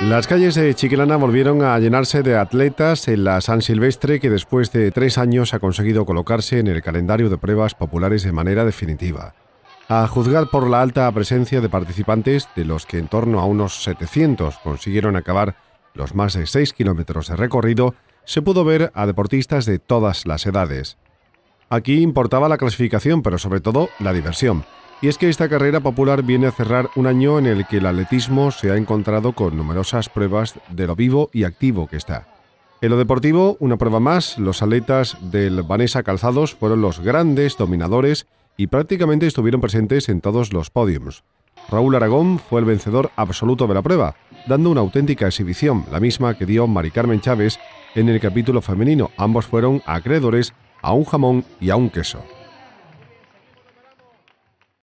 Las calles de Chiquilana volvieron a llenarse de atletas en la San Silvestre que después de tres años ha conseguido colocarse en el calendario de pruebas populares de manera definitiva. A juzgar por la alta presencia de participantes, de los que en torno a unos 700 consiguieron acabar los más de 6 kilómetros de recorrido, se pudo ver a deportistas de todas las edades. Aquí importaba la clasificación, pero sobre todo la diversión. Y es que esta carrera popular viene a cerrar un año en el que el atletismo se ha encontrado con numerosas pruebas de lo vivo y activo que está. En lo deportivo, una prueba más, los atletas del Vanessa Calzados fueron los grandes dominadores y prácticamente estuvieron presentes en todos los podiums. Raúl Aragón fue el vencedor absoluto de la prueba, dando una auténtica exhibición, la misma que dio Mari Carmen Chávez en el capítulo femenino. Ambos fueron acreedores a un jamón y a un queso.